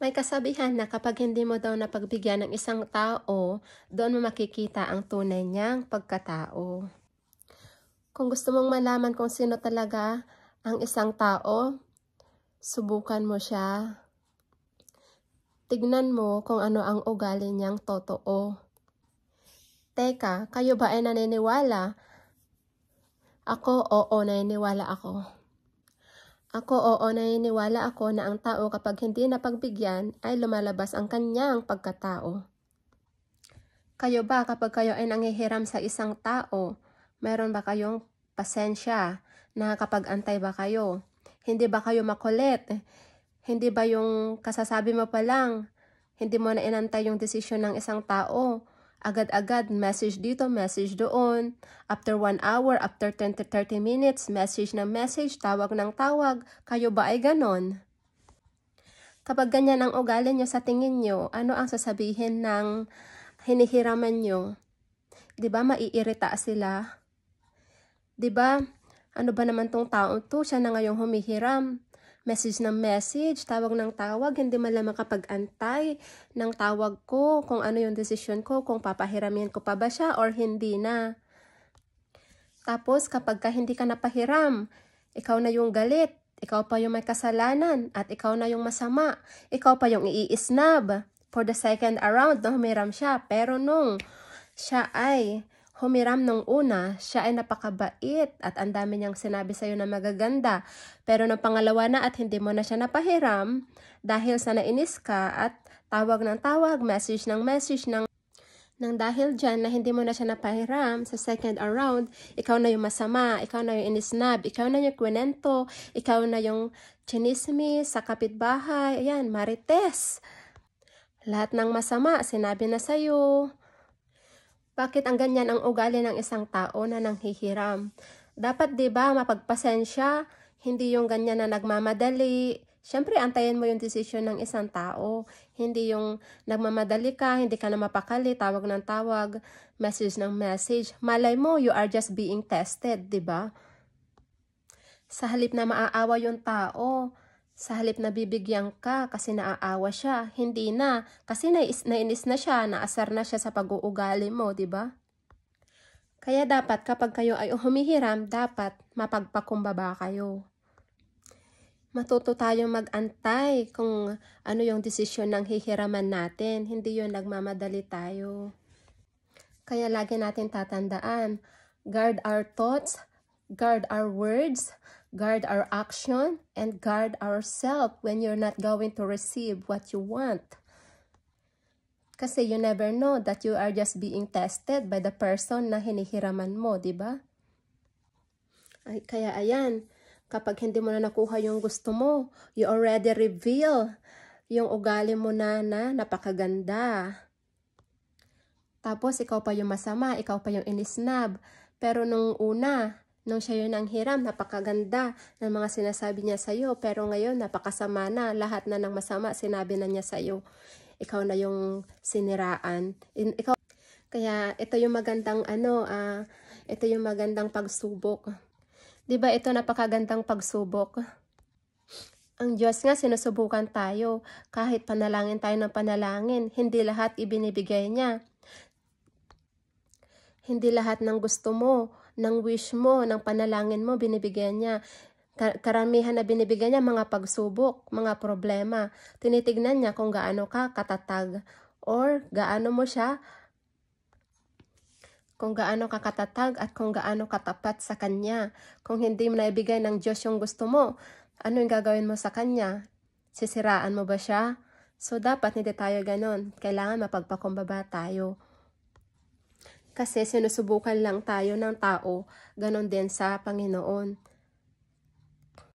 May kasabihan na kapag hindi mo daw napagbigyan ng isang tao, doon mo makikita ang tunay niyang pagkatao. Kung gusto mong malaman kung sino talaga ang isang tao, subukan mo siya. Tignan mo kung ano ang ugali niyang totoo. Teka, kayo ba ay naniniwala? Ako, oo, naniniwala ako. Ako oo naniniwala ako na ang tao kapag hindi napagbigyan ay lumalabas ang kanyang pagkatao. Kayo ba kapag kayo ay nangihiram sa isang tao, meron ba kayong pasensya? Nakakapag-antay ba kayo? Hindi ba kayo makulit? Hindi ba yung kasasabi mo pa lang, hindi mo na inantay yung desisyon ng isang tao? agad-agad message dito, message doon. After 1 hour, after 10 to 30 minutes, message na message, tawag ng tawag. Kayo ba ay ganon? Kapag ganyan ang ugali nyo sa tingin nyo, ano ang sasabihin ng hinihiraman nyo? Di ba maiirita sila? Di ba? Ano ba naman tong tao to? Siya na ngayong humihiram message ng message, tawag ng tawag, hindi man kapag antay ng tawag ko, kung ano yung desisyon ko, kung papahiramin ko pa ba siya or hindi na. Tapos kapag ka hindi ka napahiram, ikaw na yung galit, ikaw pa yung may kasalanan, at ikaw na yung masama, ikaw pa yung iisnab. For the second around, no, humiram siya. Pero nung siya ay humiram nung una, siya ay napakabait at ang dami niyang sinabi sa'yo na magaganda. Pero nung pangalawa na at hindi mo na siya napahiram, dahil sa nainis ka at tawag ng tawag, message ng message ng nang dahil dyan na hindi mo na siya napahiram sa second around, ikaw na yung masama, ikaw na yung inisnab, ikaw na yung kwento, ikaw na yung chinismi sa kapitbahay, ayan, marites. Lahat ng masama, sinabi na sa'yo. Bakit ang ganyan ang ugali ng isang tao na nanghihiram? Dapat 'di ba mapagpasensya, hindi yung ganyan na nagmamadali. Siyempre, antayin mo yung desisyon ng isang tao. Hindi yung nagmamadali ka, hindi ka na mapakali, tawag ng tawag, message ng message. Malay mo, you are just being tested, di ba? Sa halip na maaawa yung tao, sa halip na bibigyan ka kasi naaawa siya, hindi na kasi nais, nainis na siya, naasar na siya sa pag-uugali mo, di ba? Kaya dapat kapag kayo ay humihiram, dapat mapagpakumbaba kayo. Matuto tayong mag-antay kung ano yung desisyon ng hihiraman natin, hindi yun nagmamadali tayo. Kaya lagi natin tatandaan, guard our thoughts, guard our words, guard our action, and guard ourselves when you're not going to receive what you want. Kasi you never know that you are just being tested by the person na hinihiraman mo, di ba? kaya ayan, kapag hindi mo na nakuha yung gusto mo, you already reveal yung ugali mo na na napakaganda. Tapos ikaw pa yung masama, ikaw pa yung inisnab. Pero nung una, Nung siya yun ang hiram, napakaganda ng mga sinasabi niya sa iyo. pero ngayon napakasama na, lahat na ng masama sinabi na niya sa iyo. Ikaw na yung siniraan. In, ikaw kaya ito yung magandang ano, uh, ito yung magandang pagsubok. 'Di ba ito napakagandang pagsubok? Ang Diyos nga sinusubukan tayo kahit panalangin tayo ng panalangin, hindi lahat ibinibigay niya. Hindi lahat ng gusto mo ng wish mo, ng panalangin mo, binibigyan niya. Karamihan na binibigyan niya mga pagsubok, mga problema. Tinitignan niya kung gaano ka katatag or gaano mo siya kung gaano ka katatag at kung gaano katapat sa Kanya. Kung hindi mo naibigay ng Diyos yung gusto mo, ano yung gagawin mo sa Kanya? Sisiraan mo ba siya? So, dapat hindi tayo ganon. Kailangan mapagpakumbaba tayo. Kasi sinusubukan lang tayo ng tao, ganon din sa Panginoon.